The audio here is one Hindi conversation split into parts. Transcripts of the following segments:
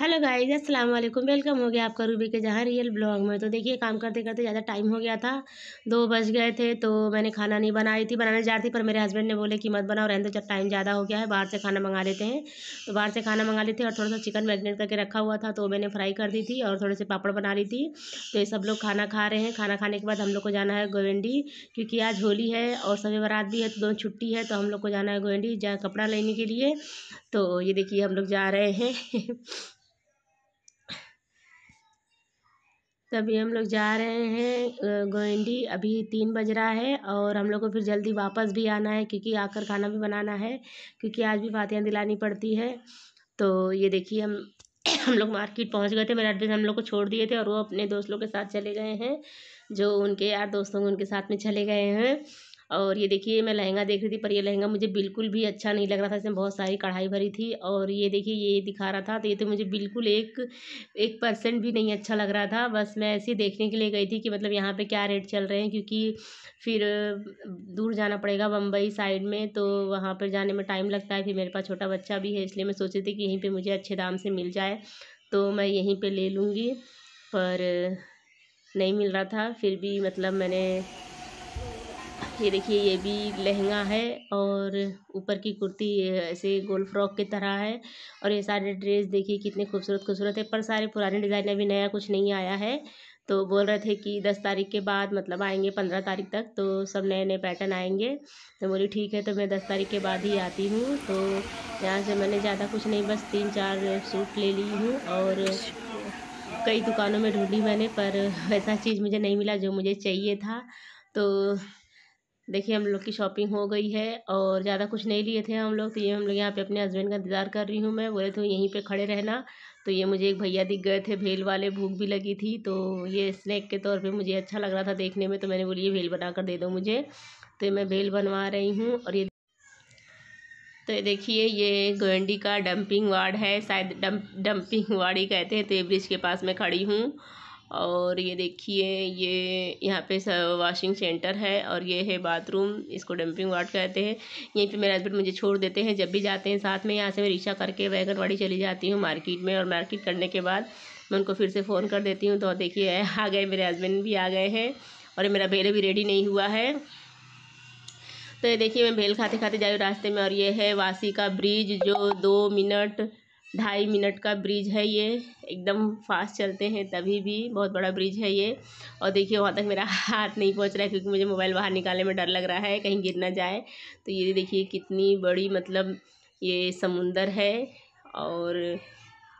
हेलो गाइज अस्सलाम वालेकुम वेलकम हो गया आपका रूबी के जहाँ रियल ब्लॉग में तो देखिए काम करते करते ज़्यादा टाइम हो गया था दो बज गए थे तो मैंने खाना नहीं बनाई थी बनाने जा रही थी पर मेरे हस्बैंड ने बोले कि मत बनाओ रहने तो जब टाइम ज़्यादा हो गया है बाहर से खाना मंगा लेते हैं तो बाहर से खाना मंगा लेते और थोड़ा सा चिकन मैरिनेट करके रखा हुआ था तो मैंने फ्राई कर दी थी और थोड़े से पापड़ बना ली थी तो ये सब लोग खाना खा रहे हैं खाना खाने के बाद हम लोग को जाना है गोवेंडी क्योंकि आज होली है और सभी बारात भी है तो दोनों छुट्टी है तो हम लोग को जाना है गोवेंडी जहाँ कपड़ा लेने के लिए तो ये देखिए हम लोग जा रहे हैं तभी हम लोग जा रहे हैं गोइंडी अभी तीन बज रहा है और हम लोग को फिर जल्दी वापस भी आना है क्योंकि आकर खाना भी बनाना है क्योंकि आज भी फातियाँ दिलानी पड़ती है तो ये देखिए हम हम लोग मार्केट पहुंच गए थे मेरे एड्रेस हम लोग को छोड़ दिए थे और वो अपने दोस्त लोग के साथ चले गए हैं जो उनके यार दोस्तों उनके साथ में चले गए हैं और ये देखिए मैं लहंगा देख रही थी पर ये लहंगा मुझे बिल्कुल भी अच्छा नहीं लग रहा था इसमें बहुत सारी कढ़ाई भरी थी और ये देखिए ये दिखा रहा था तो ये तो मुझे बिल्कुल एक एक परसेंट भी नहीं अच्छा लग रहा था बस मैं ऐसे देखने के लिए गई थी कि मतलब यहाँ पर क्या रेट चल रहे हैं क्योंकि फिर दूर जाना पड़ेगा बम्बई साइड में तो वहाँ पर जाने में टाइम लगता है फिर मेरे पास छोटा बच्चा भी है इसलिए मैं सोची थी कि यहीं पर मुझे अच्छे दाम से मिल जाए तो मैं यहीं पर ले लूँगी पर नहीं मिल रहा था फिर भी मतलब मैंने ये देखिए ये भी लहंगा है और ऊपर की कुर्ती ऐसे गोल फ्रॉक की तरह है और ये सारे ड्रेस देखिए कितने खूबसूरत खूबसूरत है पर सारे पुराने डिज़ाइन अभी नया कुछ नहीं आया है तो बोल रहे थे कि दस तारीख के बाद मतलब आएंगे पंद्रह तारीख तक तो सब नए नए पैटर्न आएंगे तो बोली ठीक है तो मैं दस तारीख के बाद ही आती हूँ तो यहाँ से मैंने ज़्यादा कुछ नहीं बस तीन चार सूट ले ली हूँ और कई दुकानों में ढूंढी मैंने पर वैसा चीज़ मुझे नहीं मिला जो मुझे चाहिए था तो देखिए हम लोग की शॉपिंग हो गई है और ज़्यादा कुछ नहीं लिए थे हम लोग तो ये हम लोग यहाँ पे अपने हस्बैंड का इंतज़ार कर रही हूँ मैं बोले तो यहीं पे खड़े रहना तो ये मुझे एक भैया दिख गए थे भेल वाले भूख भी लगी थी तो ये स्नैक के तौर पे मुझे अच्छा लग रहा था देखने में तो मैंने बोली ये भेल बना कर दे दो मुझे तो मैं भेल बनवा रही हूँ और ये तो देखिए ये गोयंडी का डंपिंग वार्ड है शायद डंपिंग वार्ड ही कहते हैं तो ये ब्रिज के पास मैं खड़ी हूँ और ये देखिए ये यहाँ पे वाशिंग सेंटर है और ये है बाथरूम इसको डंपिंग वार्ड कहते हैं यहीं पे मेरे हस्बैंड मुझे छोड़ देते हैं जब भी जाते हैं साथ में यहाँ से मैं रिक्शा करके वैगनवाड़ी चली जाती हूँ मार्केट में और मार्केट करने के बाद मैं उनको फिर से फ़ोन कर देती हूँ तो देखिए आ गए मेरे हस्बैंड भी आ गए हैं और मेरा बेले भी रेडी नहीं हुआ है तो ये देखिए मैं भेल खाते खाते जा रही हूँ रास्ते में और ये है वासी का ब्रिज जो दो मिनट ढाई मिनट का ब्रिज है ये एकदम फास्ट चलते हैं तभी भी बहुत बड़ा ब्रिज है ये और देखिए वहाँ तक मेरा हाथ नहीं पहुँच रहा है क्योंकि मुझे मोबाइल बाहर निकालने में डर लग रहा है कहीं गिर ना जाए तो ये देखिए कितनी बड़ी मतलब ये समुंदर है और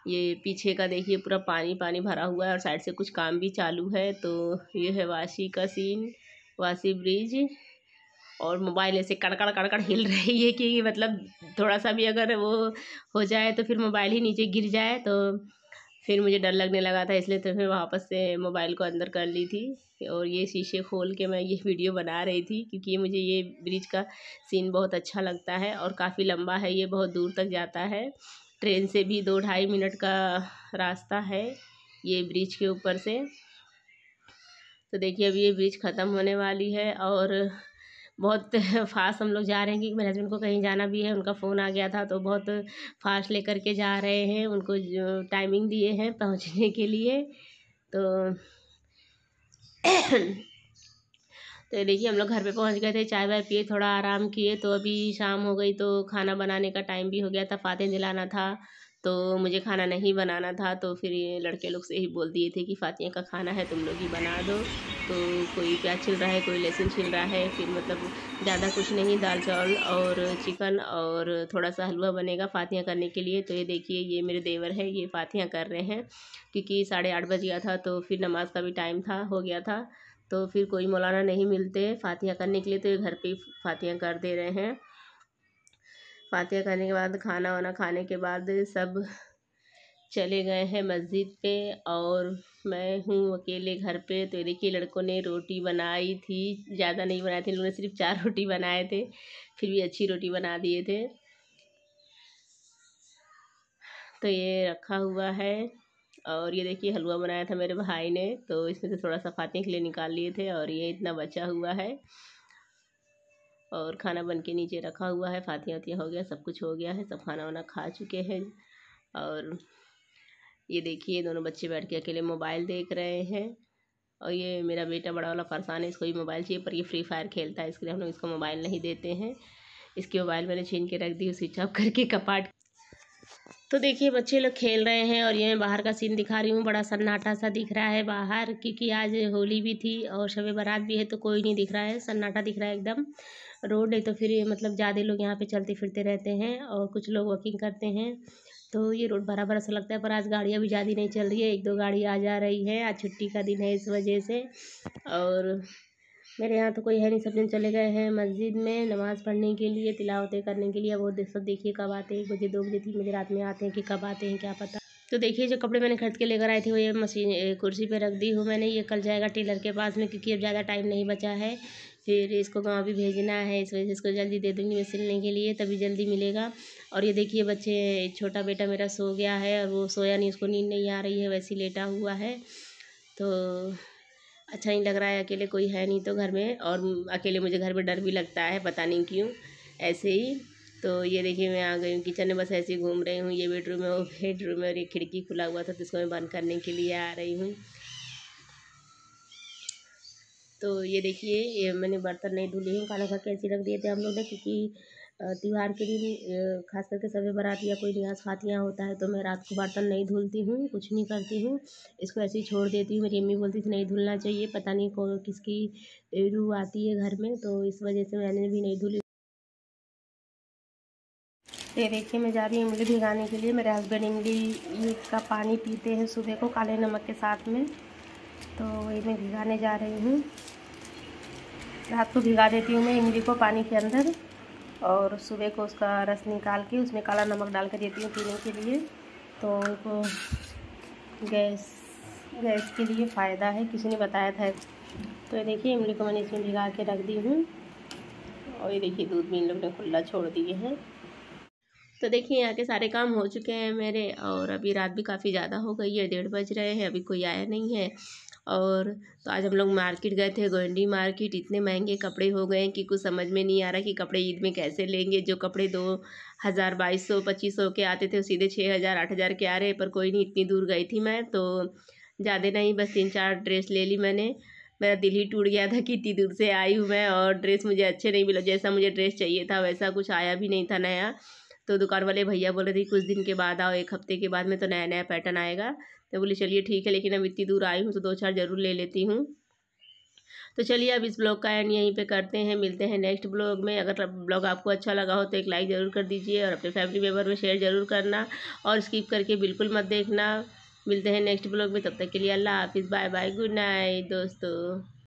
ये पीछे का देखिए पूरा पानी पानी भरा हुआ है और साइड से कुछ काम भी चालू है तो ये है वाशी का सीन वासी ब्रिज और मोबाइल ऐसे कड़कड़ कड़कड़ हिल रही है कि मतलब थोड़ा सा भी अगर वो हो जाए तो फिर मोबाइल ही नीचे गिर जाए तो फिर मुझे डर लगने लगा था इसलिए तो फिर वापस से मोबाइल को अंदर कर ली थी और ये शीशे खोल के मैं ये वीडियो बना रही थी क्योंकि मुझे ये ब्रिज का सीन बहुत अच्छा लगता है और काफ़ी लंबा है ये बहुत दूर तक जाता है ट्रेन से भी दो ढाई मिनट का रास्ता है ये ब्रिज के ऊपर से तो देखिए अब ये ब्रिज ख़त्म होने वाली है और बहुत फास्ट हम लोग जा रहे हैं क्योंकि मेरे हस्बैंड को कहीं जाना भी है उनका फ़ोन आ गया था तो बहुत फास्ट ले करके के जा रहे हैं उनको टाइमिंग दिए हैं पहुँचने के लिए तो तो देखिए हम लोग घर पे पहुंच गए थे चाय वाय पिए थोड़ा आराम किए तो अभी शाम हो गई तो खाना बनाने का टाइम भी हो गया था फातें दिलाना था तो मुझे खाना नहीं बनाना था तो फिर ये लड़के लोग से ही बोल दिए थे कि फातिया का खाना है तुम लोग ही बना दो तो कोई प्याज छिल रहा है कोई लहसुन छिल रहा है फिर मतलब ज़्यादा कुछ नहीं दाल चावल और चिकन और थोड़ा सा हलवा बनेगा फातिया करने के लिए तो ये देखिए ये मेरे देवर है ये फातियाँ कर रहे हैं क्योंकि साढ़े आठ बज गया था तो फिर नमाज का भी टाइम था हो गया था तो फिर कोई मौलाना नहीं मिलते फातियाँ करने के लिए तो ये घर पर ही फातियाँ कर दे रहे हैं फातिहा खाने के बाद खाना वाना खाने के बाद सब चले गए हैं मस्जिद पे और मैं हूँ अकेले घर पे तो ये देखिए लड़कों ने रोटी बनाई थी ज़्यादा नहीं बनाई थी लोगों ने सिर्फ चार रोटी बनाए थे फिर भी अच्छी रोटी बना दिए थे तो ये रखा हुआ है और ये देखिए हलवा बनाया था मेरे भाई ने तो इसमें से थोड़ा सा फातिया के लिए निकाल लिए थे और ये इतना बचा हुआ है और खाना बन के नीचे रखा हुआ है फातिया वातियाँ हो गया सब कुछ हो गया है सब खाना वाना खा चुके हैं और ये देखिए दोनों बच्चे बैठ के अकेले मोबाइल देख रहे हैं और ये मेरा बेटा बड़ा वाला परेशान है इसको भी मोबाइल चाहिए पर ये फ्री फायर खेलता है इसके लिए हम लोग इसको मोबाइल नहीं देते हैं इसकी मोबाइल मैंने छीन के रख दी स्विच ऑफ करके कपाट तो देखिए बच्चे लोग खेल रहे हैं और ये मैं बाहर का सीन दिखा रही हूँ बड़ा सन्नाटा सा दिख रहा है बाहर क्योंकि आज होली भी थी और शबे बारात भी है तो कोई नहीं दिख रहा है सन्नाटा दिख रहा है एकदम रोड है तो फिर मतलब ज़्यादा लोग यहाँ पे चलते फिरते रहते हैं और कुछ लोग वॉकिंग करते हैं तो ये रोड भरा भरा सा लगता है पर आज गाड़ियाँ भी ज़्यादा नहीं चल रही है एक दो गाड़ी आ जा रही है आज छुट्टी का दिन है इस वजह से और मेरे यहाँ तो कोई है नहीं सब दिन चले गए हैं मस्जिद में नमाज़ पढ़ने के लिए तिलावतें करने के लिए वो सब देखिए कब आते हैं एक बजे दो बजे तीन बजे रात में आते हैं कि कब आते हैं क्या पता तो देखिए जो कपड़े मैंने खरीद के लेकर आए थे वो ये मशीन कुर्सी पे रख दी हूँ मैंने ये कल जाएगा टेलर के पास में क्योंकि अब ज़्यादा टाइम नहीं बचा है फिर इसको गाँव भी भेजना है इस वजह से इसको जल्दी दे दूँगी मैं सिलने के लिए तभी जल्दी मिलेगा और ये देखिए बच्चे छोटा बेटा मेरा सो गया है और वो सोया नहीं उसको नींद नहीं आ रही है वैसे लेटा हुआ है तो अच्छा नहीं लग रहा है अकेले कोई है नहीं तो घर में और अकेले मुझे घर में डर भी लगता है पता नहीं क्यों ऐसे ही तो ये देखिए मैं आ गई हूँ किचन में बस ऐसे ही घूम रही हूँ ये बेडरूम है वो बेडरूम है और ये खिड़की खुला हुआ था तो इसको मैं बंद करने के लिए आ रही हूँ तो ये देखिए ये मैंने बर्तन नहीं धुले हूँ खाना खा ऐसे रख दिए थे हम लोग ने क्योंकि त्यौहार के दिन खास करके शब ए बारात या कोई न्यास फातिया होता है तो मैं रात को बर्तन नहीं धुलती हूँ कुछ नहीं करती हूँ इसको ऐसे ही छोड़ देती हूँ मेरी अम्मी बोलती थी नहीं धुलना चाहिए पता नहीं कौन किसकी रूह आती है घर में तो इस वजह से मैंने भी नहीं धुली ये देखिए मैं जा रही हूँ इमली भिगाने के लिए मेरे हस्बैंड इमली का पानी पीते हैं सुबह को काले नमक के साथ में तो वही मैं भिगाने जा रही हूँ रात को भिगा देती हूँ मैं इमली को पानी के अंदर और सुबह को उसका रस निकाल के उसमें काला नमक डाल के देती हूँ पीने के लिए तो उनको गैस गैस के लिए फ़ायदा है किसी ने बताया था तो ये देखिए इमली को मैंने इसमें भिगा के रख दी हूँ और ये देखिए दूध भी इन लोग ने खुला छोड़ दिए हैं तो देखिए यहाँ के सारे काम हो चुके हैं मेरे और अभी रात भी काफ़ी ज़्यादा हो गई है डेढ़ बज रहे हैं अभी कोई आया नहीं है और तो आज हम लोग मार्केट गए थे गोंडी मार्केट इतने महंगे कपड़े हो गए कि कुछ समझ में नहीं आ रहा कि कपड़े ईद में कैसे लेंगे जो कपड़े दो हज़ार बाईस सौ पच्चीस सौ के आते थे सीधे छः हज़ार आठ हज़ार के आ रहे पर कोई नहीं इतनी दूर गई थी मैं तो ज़्यादा नहीं बस तीन चार ड्रेस ले ली मैंने मेरा दिल ही टूट गया था कि इतनी दूर से आई हूँ मैं और ड्रेस मुझे अच्छे नहीं मिला जैसा मुझे ड्रेस चाहिए था वैसा कुछ आया भी नहीं था नया तो दुकान वाले भैया बोल रहे थे कुछ दिन के बाद आओ एक हफ्ते के बाद में तो नया नया पैटर्न आएगा तो बोले चलिए ठीक है लेकिन अब इतनी दूर आई हूँ तो दो चार ज़रूर ले लेती हूँ तो चलिए अब इस ब्लॉग का एंड यहीं पे करते हैं मिलते हैं नेक्स्ट ब्लॉग में अगर ब्लॉग आपको अच्छा लगा हो तो एक लाइक ज़रूर कर दीजिए और अपने फैमिली मेम्बर में शेयर ज़रूर करना और स्किप करके बिल्कुल मत देखना मिलते हैं नेक्स्ट ब्लॉग में तब तक के लिए अल्लाह हाफिज़ बाय बाय गुड नाइट दोस्तों